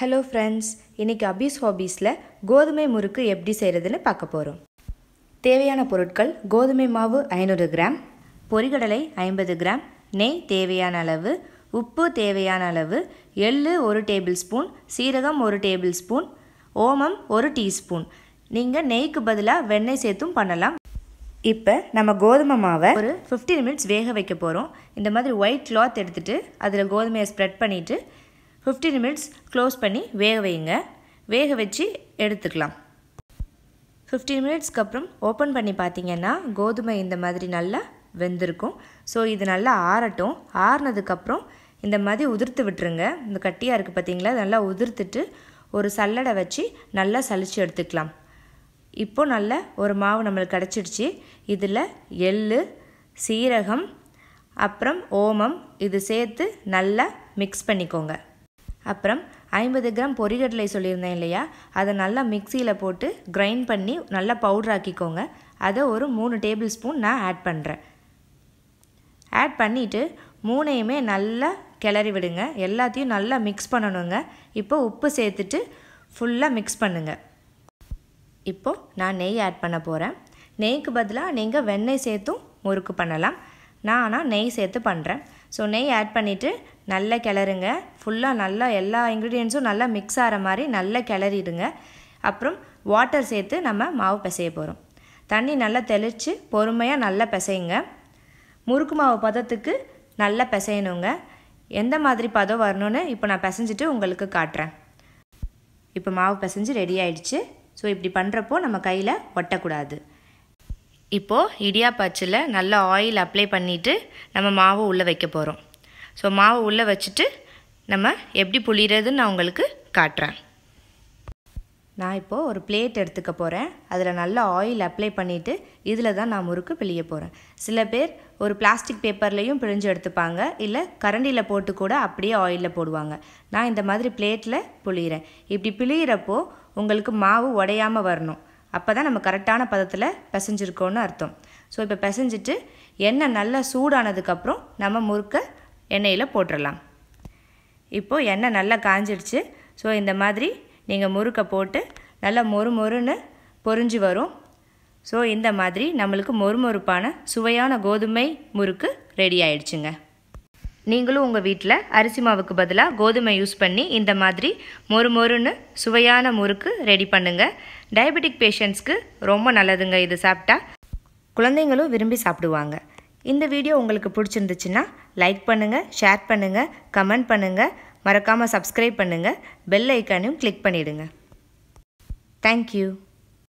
hello friends இன்றைக்கி அபீஸ் ஹாபீஸில் கோதுமை முறுக்கு எப்படி செய்கிறதுன்னு பார்க்க போகிறோம் தேவையான பொருட்கள் கோதுமை மாவு ஐநூறு கிராம் பொரிகடலை ஐம்பது கிராம் நெய் தேவையான அளவு உப்பு தேவையான அளவு எள் ஒரு டேபிள் ஸ்பூன் சீரகம் ஒரு டேபிள் ஸ்பூன் ஓமம் ஒரு டீஸ்பூன் நீங்கள் நெய்க்கு பதிலாக வெண்ணெய் சேர்த்தும் பண்ணலாம் இப்போ நம்ம கோதுமை மாவை ஒரு ஃபிஃப்டீன் மினிட்ஸ் வேக வைக்க போகிறோம் இந்த மாதிரி ஒயிட் கிளாத் எடுத்துகிட்டு அதில் கோதுமையை ஸ்ப்ரெட் பண்ணிவிட்டு ஃபிஃப்டீன் மினிட்ஸ் க்ளோஸ் பண்ணி வேக வைங்க வேக வச்சு எடுத்துக்கலாம் ஃபிஃப்டீன் மினிட்ஸ்க்கு அப்புறம் ஓப்பன் பண்ணி பார்த்தீங்கன்னா கோதுமை இந்த மாதிரி நல்லா வெந்திருக்கும் ஸோ இது நல்லா ஆறட்டும் ஆறினதுக்கப்புறம் இந்த மாதிரி உதிர்த்து விட்டுருங்க இந்த கட்டியாக இருக்குது பார்த்தீங்களா நல்லா உதிர்த்துட்டு ஒரு சல்லடை வச்சு நல்லா சளிச்சு எடுத்துக்கலாம் இப்போது நல்ல ஒரு மாவு நம்மளுக்கு கிடச்சிடுச்சு இதில் எள் சீரகம் அப்புறம் ஓமம் இது சேர்த்து நல்லா மிக்ஸ் பண்ணிக்கோங்க அப்புறம் ஐம்பது கிராம் பொரிகடலை சொல்லியிருந்தேன் இல்லையா அதை நல்லா மிக்சியில் போட்டு கிரைண்ட் பண்ணி நல்லா பவுடர் ஆக்கிக்கோங்க அதை ஒரு மூணு டேபிள் ஸ்பூன் நான் ஆட் பண்ணுறேன் ஆட் பண்ணிவிட்டு மூணையுமே நல்லா கிளறி விடுங்க எல்லாத்தையும் நல்லா மிக்ஸ் பண்ணணுங்க இப்போ உப்பு சேர்த்துட்டு ஃபுல்லாக மிக்ஸ் பண்ணுங்கள் இப்போது நான் நெய் ஆட் பண்ண போகிறேன் நெய்க்கு பதிலாக நீங்கள் வெண்ணெய் சேர்த்தும் முறுக்கு பண்ணலாம் நான் ஆனால் நெய் சேர்த்து பண்ணுறேன் ஸோ நெய் ஆட் பண்ணிவிட்டு நல்லா கிளறுங்க ஃபுல்லாக நல்லா எல்லா இன்க்ரீடியன்ஸும் நல்லா மிக்ஸ் ஆகிற மாதிரி நல்லா கிளறிடுங்க அப்புறம் வாட்டர் சேர்த்து நம்ம மாவு பிசைய போகிறோம் தண்ணி நல்லா தெளித்து பொறுமையாக நல்லா பிசையுங்க முறுக்கு மாவு பதத்துக்கு நல்லா பிசையணுங்க எந்த மாதிரி பதம் வரணும்னு இப்போ நான் பிசைஞ்சிட்டு உங்களுக்கு காட்டுறேன் இப்போ மாவு பிசைஞ்சு ரெடி ஆயிடுச்சு ஸோ இப்படி பண்ணுறப்போ நம்ம கையில் ஒட்டக்கூடாது இப்போது இடியாப்பாச்சில் நல்லா ஆயில் அப்ளை பண்ணிவிட்டு நம்ம மாவு உள்ளே வைக்க போகிறோம் ஸோ மாவு உள்ளே வச்சுட்டு நம்ம எப்படி புளிகிறதுன்னு நான் உங்களுக்கு காட்டுறேன் நான் இப்போது ஒரு பிளேட் எடுத்துக்க போகிறேன் அதில் நல்லா ஆயில் அப்ளை பண்ணிவிட்டு இதில் தான் நான் முறுக்கு பிழிய போகிறேன் சில பேர் ஒரு பிளாஸ்டிக் பேப்பர்லேயும் பிழிஞ்சு எடுத்துப்பாங்க இல்லை கரண்டியில் போட்டு கூட அப்படியே ஆயிலில் போடுவாங்க நான் இந்த மாதிரி பிளேட்டில் புளிகிறேன் இப்படி பிழியிறப்போ உங்களுக்கு மாவு உடையாமல் வரணும் அப்போ தான் நம்ம கரெக்டான பதத்தில் பிசைஞ்சிருக்கோன்னு அர்த்தம் ஸோ இப்போ பிசைஞ்சிட்டு எண்ணெய் நல்லா சூடானதுக்கப்புறம் நம்ம முறுக்கை எண்ணெயில் போட்டுடலாம் இப்போது எண்ணெய் நல்லா காஞ்சிடுச்சு ஸோ இந்த மாதிரி நீங்கள் முறுக்கை போட்டு நல்லா மொறு மொறுன்னு பொறிஞ்சு வரும் ஸோ இந்த மாதிரி நம்மளுக்கு மொறுமொறுப்பான சுவையான கோதுமை முறுக்கு ரெடி ஆயிடுச்சுங்க நீங்களும் உங்கள் வீட்டில் அரிசி மாவுக்கு பதிலாக கோதுமை யூஸ் பண்ணி இந்த மாதிரி மொறு மொறுன்னு சுவையான முறுக்கு ரெடி பண்ணுங்கள் டயபெட்டிக் பேஷண்ட்ஸ்க்கு ரொம்ப நல்லதுங்க இது சாப்பிட்டா குழந்தைங்களும் விரும்பி சாப்பிடுவாங்க இந்த வீடியோ உங்களுக்கு பிடிச்சிருந்துச்சுன்னா லைக் பண்ணுங்கள் ஷேர் பண்ணுங்கள் கமெண்ட் பண்ணுங்கள் மறக்காமல் சப்ஸ்கிரைப் பண்ணுங்கள் பெல் ஐக்கானையும் கிளிக் பண்ணிவிடுங்க தேங்க்யூ